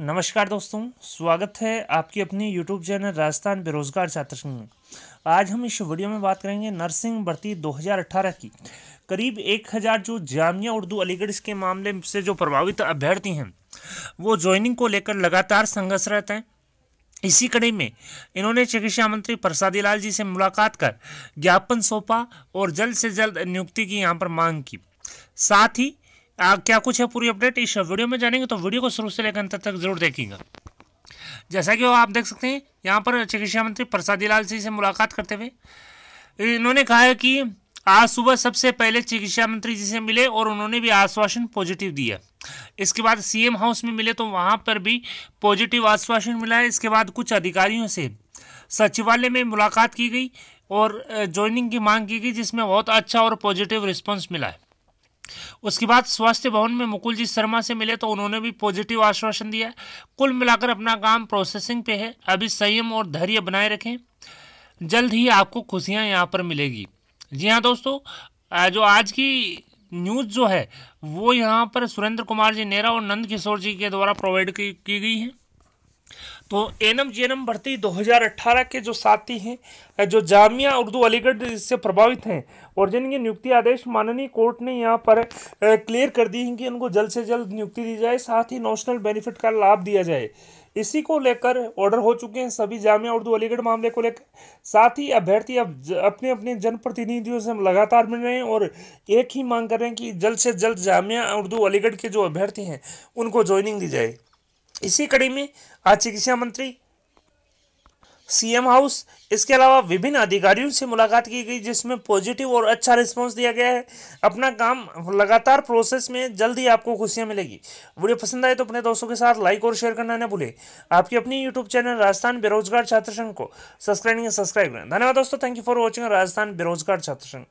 नमस्कार दोस्तों स्वागत है आपकी अपनी यूट्यूब चैनल राजस्थान बेरोजगार छात्र में आज हम इस वीडियो में बात करेंगे नर्सिंग भर्ती 2018 की करीब 1000 जो जामिया उर्दू अलीगढ़ के मामले से जो प्रभावित अभ्यर्थी हैं वो ज्वाइनिंग को लेकर लगातार संघर्षरत हैं इसी कड़ी में इन्होंने चिकित्सा मंत्री प्रसादी लाल जी से मुलाकात कर ज्ञापन सौंपा और जल्द से जल्द नियुक्ति की यहाँ पर मांग की साथ ही आ, क्या कुछ है पूरी अपडेट इस वीडियो में जानेंगे तो वीडियो को शुरू से लेकर अंत तक जरूर देखेंगे जैसा कि आप देख सकते हैं यहाँ पर चिकित्सा मंत्री प्रसादी लाल सिंह से मुलाकात करते हुए इन्होंने कहा है कि आज सुबह सबसे पहले चिकित्सा मंत्री जी से मिले और उन्होंने भी आश्वासन पॉजिटिव दिया इसके बाद सीएम हाउस में मिले तो वहाँ पर भी पॉजिटिव आश्वासन मिला है इसके बाद कुछ अधिकारियों से सचिवालय में मुलाकात की गई और ज्वाइनिंग की मांग की गई जिसमें बहुत अच्छा और पॉजिटिव रिस्पॉन्स मिला है उसके बाद स्वास्थ्य भवन में मुकुल जी शर्मा से मिले तो उन्होंने भी पॉजिटिव आश्वासन दिया कुल मिलाकर अपना काम प्रोसेसिंग पे है अभी संयम और धैर्य बनाए रखें जल्द ही आपको खुशियाँ यहाँ पर मिलेगी जी हाँ दोस्तों जो आज की न्यूज़ जो है वो यहाँ पर सुरेंद्र कुमार जी नेहरा और नंद किशोर जी के द्वारा प्रोवाइड की, की गई है तो एनम एम भर्ती 2018 के जो साथी हैं जो जामिया उर्दू अलीगढ़ से प्रभावित हैं और जिनकी नियुक्ति आदेश माननीय कोर्ट ने यहाँ पर क्लियर कर दी है कि उनको जल्द से जल्द नियुक्ति दी जाए साथ ही नेशनल बेनिफिट का लाभ दिया जाए इसी को लेकर ऑर्डर हो चुके हैं सभी जामिया उर्दू अलीगढ़ मामले को लेकर साथ ही अभ्यर्थी अब अपने अपने जनप्रतिनिधियों से हम लगातार मिल रहे हैं और एक ही मांग कर रहे हैं कि जल्द से जल्द जामिया उर्दू अलीगढ़ के जो अभ्यर्थी हैं उनको ज्वाइनिंग दी जाए इसी कड़ी में आज चिकित्सा मंत्री सीएम हाउस इसके अलावा विभिन्न अधिकारियों से मुलाकात की गई जिसमें पॉजिटिव और अच्छा रिस्पांस दिया गया है अपना काम लगातार प्रोसेस में जल्द ही आपको खुशियां मिलेगी वीडियो पसंद आए तो अपने दोस्तों के साथ लाइक और शेयर करना न भूले आपके अपनी यूट्यूब चैनल राजस्थान बेरोजगार छात्र संघ को सब्सक्राइब सब्सक्राइब करें धन्यवाद दोस्तों thank you for watching Rajasthan बेरोजगार छात्र संघ